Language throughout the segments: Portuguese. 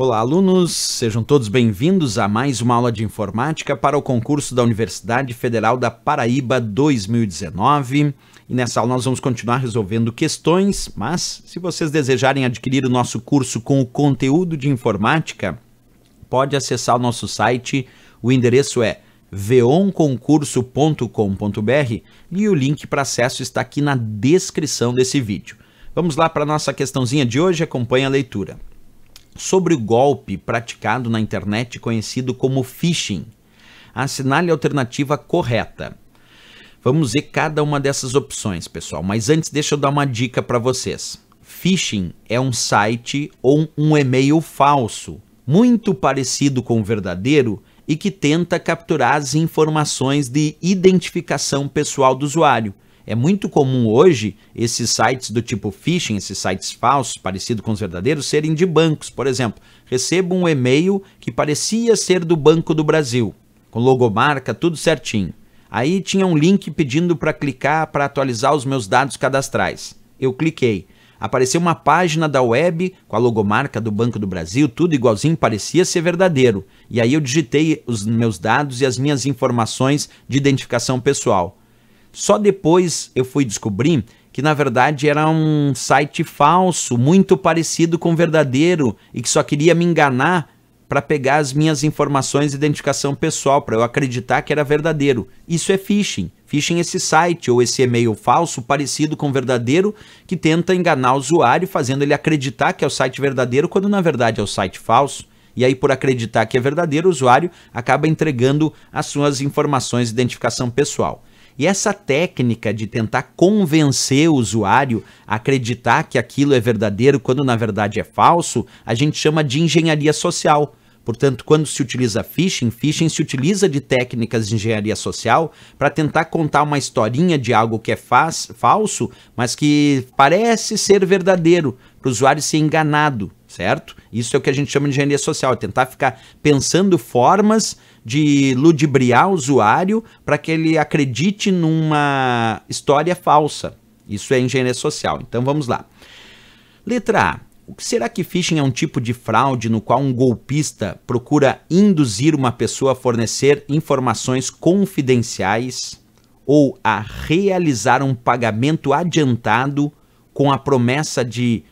Olá, alunos! Sejam todos bem-vindos a mais uma aula de informática para o concurso da Universidade Federal da Paraíba 2019. E nessa aula nós vamos continuar resolvendo questões, mas se vocês desejarem adquirir o nosso curso com o conteúdo de informática, pode acessar o nosso site. O endereço é veonconcurso.com.br e o link para acesso está aqui na descrição desse vídeo. Vamos lá para a nossa questãozinha de hoje, acompanhe a leitura sobre o golpe praticado na internet conhecido como phishing. Assinale a alternativa correta. Vamos ver cada uma dessas opções, pessoal, mas antes deixa eu dar uma dica para vocês. Phishing é um site ou um e-mail falso, muito parecido com o verdadeiro e que tenta capturar as informações de identificação pessoal do usuário. É muito comum hoje esses sites do tipo phishing, esses sites falsos, parecidos com os verdadeiros, serem de bancos. Por exemplo, recebo um e-mail que parecia ser do Banco do Brasil, com logomarca, tudo certinho. Aí tinha um link pedindo para clicar para atualizar os meus dados cadastrais. Eu cliquei. Apareceu uma página da web com a logomarca do Banco do Brasil, tudo igualzinho, parecia ser verdadeiro. E aí eu digitei os meus dados e as minhas informações de identificação pessoal. Só depois eu fui descobrir que na verdade era um site falso, muito parecido com o verdadeiro e que só queria me enganar para pegar as minhas informações de identificação pessoal, para eu acreditar que era verdadeiro. Isso é phishing. Phishing é esse site ou esse e-mail falso, parecido com o verdadeiro, que tenta enganar o usuário, fazendo ele acreditar que é o site verdadeiro, quando na verdade é o site falso. E aí, por acreditar que é verdadeiro, o usuário acaba entregando as suas informações de identificação pessoal. E essa técnica de tentar convencer o usuário a acreditar que aquilo é verdadeiro quando na verdade é falso, a gente chama de engenharia social. Portanto, quando se utiliza phishing, phishing se utiliza de técnicas de engenharia social para tentar contar uma historinha de algo que é falso, mas que parece ser verdadeiro, para o usuário ser enganado, certo? Isso é o que a gente chama de engenharia social, é tentar ficar pensando formas de ludibriar o usuário para que ele acredite numa história falsa. Isso é engenharia social. Então vamos lá. Letra A. Será que phishing é um tipo de fraude no qual um golpista procura induzir uma pessoa a fornecer informações confidenciais ou a realizar um pagamento adiantado com a promessa de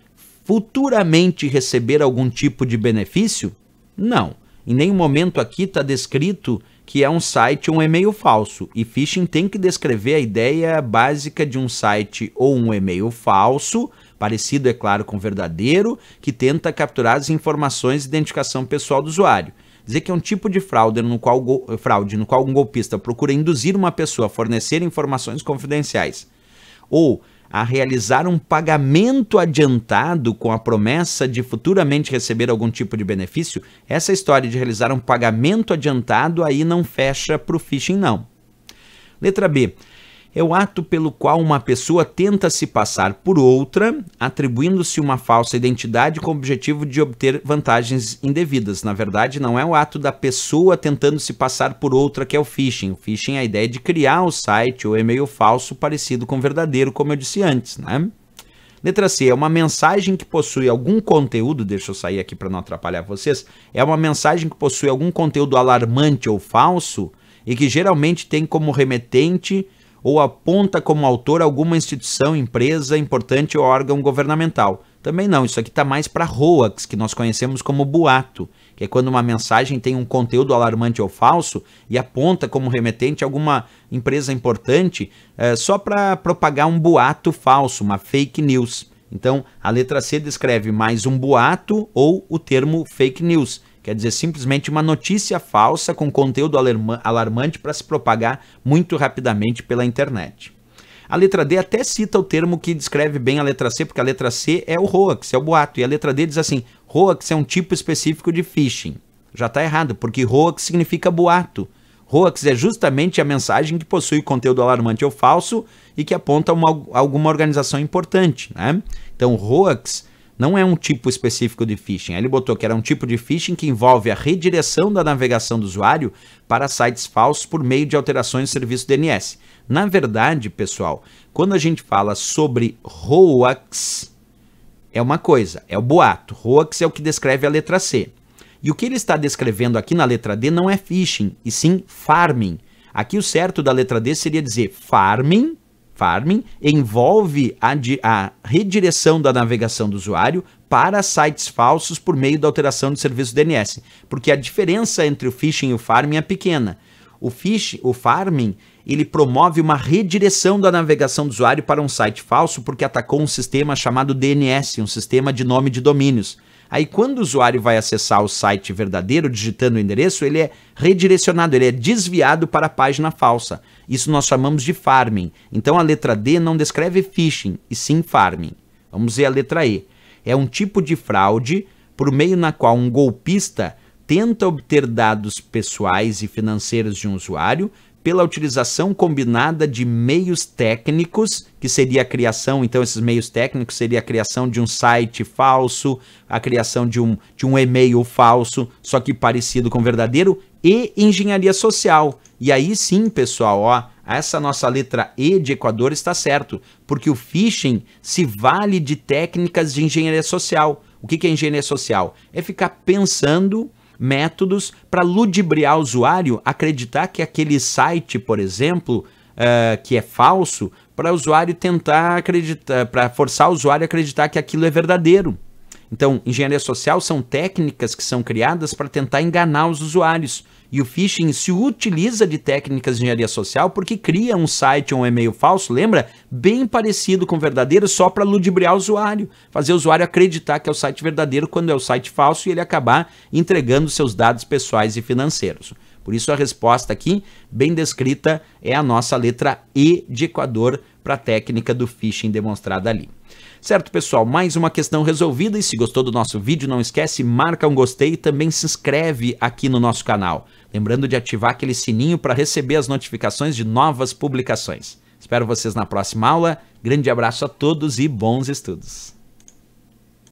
futuramente receber algum tipo de benefício? Não. Em nenhum momento aqui está descrito que é um site ou um e-mail falso. E phishing tem que descrever a ideia básica de um site ou um e-mail falso, parecido, é claro, com verdadeiro, que tenta capturar as informações de identificação pessoal do usuário. Dizer que é um tipo de fraude no qual, fraude no qual um golpista procura induzir uma pessoa a fornecer informações confidenciais. Ou a realizar um pagamento adiantado com a promessa de futuramente receber algum tipo de benefício, essa história de realizar um pagamento adiantado aí não fecha para o phishing, não. Letra B é o ato pelo qual uma pessoa tenta se passar por outra, atribuindo-se uma falsa identidade com o objetivo de obter vantagens indevidas. Na verdade, não é o ato da pessoa tentando se passar por outra que é o phishing. O phishing é a ideia de criar o site ou e-mail falso parecido com o verdadeiro, como eu disse antes, né? Letra C é uma mensagem que possui algum conteúdo, deixa eu sair aqui para não atrapalhar vocês, é uma mensagem que possui algum conteúdo alarmante ou falso e que geralmente tem como remetente ou aponta como autor alguma instituição, empresa importante ou órgão governamental. Também não, isso aqui está mais para hoax, que nós conhecemos como boato, que é quando uma mensagem tem um conteúdo alarmante ou falso e aponta como remetente alguma empresa importante é, só para propagar um boato falso, uma fake news. Então, a letra C descreve mais um boato ou o termo fake news, Quer dizer, simplesmente uma notícia falsa com conteúdo alarmante para se propagar muito rapidamente pela internet. A letra D até cita o termo que descreve bem a letra C, porque a letra C é o hoax, é o boato. E a letra D diz assim: hoax é um tipo específico de phishing. Já está errado, porque hoax significa boato. Hoax é justamente a mensagem que possui conteúdo alarmante ou falso e que aponta a alguma organização importante. Né? Então, hoax não é um tipo específico de phishing. Aí ele botou que era um tipo de phishing que envolve a redireção da navegação do usuário para sites falsos por meio de alterações no serviço DNS. Na verdade, pessoal, quando a gente fala sobre hoax, é uma coisa, é o boato. Hoax é o que descreve a letra C. E o que ele está descrevendo aqui na letra D não é phishing, e sim farming. Aqui o certo da letra D seria dizer farming Farming envolve a, a, redireção da navegação do usuário para sites falsos por meio da alteração de serviço DNS, porque a diferença entre o phishing e o farming é pequena. O phishing, o farming, ele promove uma redireção da navegação do usuário para um site falso porque atacou um sistema chamado DNS, um sistema de nome de domínios. Aí quando o usuário vai acessar o site verdadeiro digitando o endereço, ele é redirecionado, ele é desviado para a página falsa. Isso nós chamamos de farming. Então a letra D não descreve phishing, e sim farming. Vamos ver a letra E. É um tipo de fraude por meio na qual um golpista tenta obter dados pessoais e financeiros de um usuário pela utilização combinada de meios técnicos, que seria a criação, então esses meios técnicos seria a criação de um site falso, a criação de um, de um e-mail falso, só que parecido com verdadeiro, e engenharia social. E aí sim, pessoal, ó, essa nossa letra E de Equador está certo, porque o phishing se vale de técnicas de engenharia social. O que é engenharia social? É ficar pensando métodos para ludibriar o usuário, acreditar que aquele site, por exemplo, uh, que é falso, para o usuário tentar acreditar, para forçar o usuário a acreditar que aquilo é verdadeiro. Então, engenharia social são técnicas que são criadas para tentar enganar os usuários e o phishing se utiliza de técnicas de engenharia social porque cria um site ou um e-mail falso, lembra? Bem parecido com o verdadeiro, só para ludibriar o usuário, fazer o usuário acreditar que é o site verdadeiro quando é o site falso e ele acabar entregando seus dados pessoais e financeiros. Por isso a resposta aqui, bem descrita, é a nossa letra E de Equador para a técnica do phishing demonstrada ali. Certo, pessoal? Mais uma questão resolvida e se gostou do nosso vídeo, não esquece, marca um gostei e também se inscreve aqui no nosso canal. Lembrando de ativar aquele sininho para receber as notificações de novas publicações. Espero vocês na próxima aula. Grande abraço a todos e bons estudos!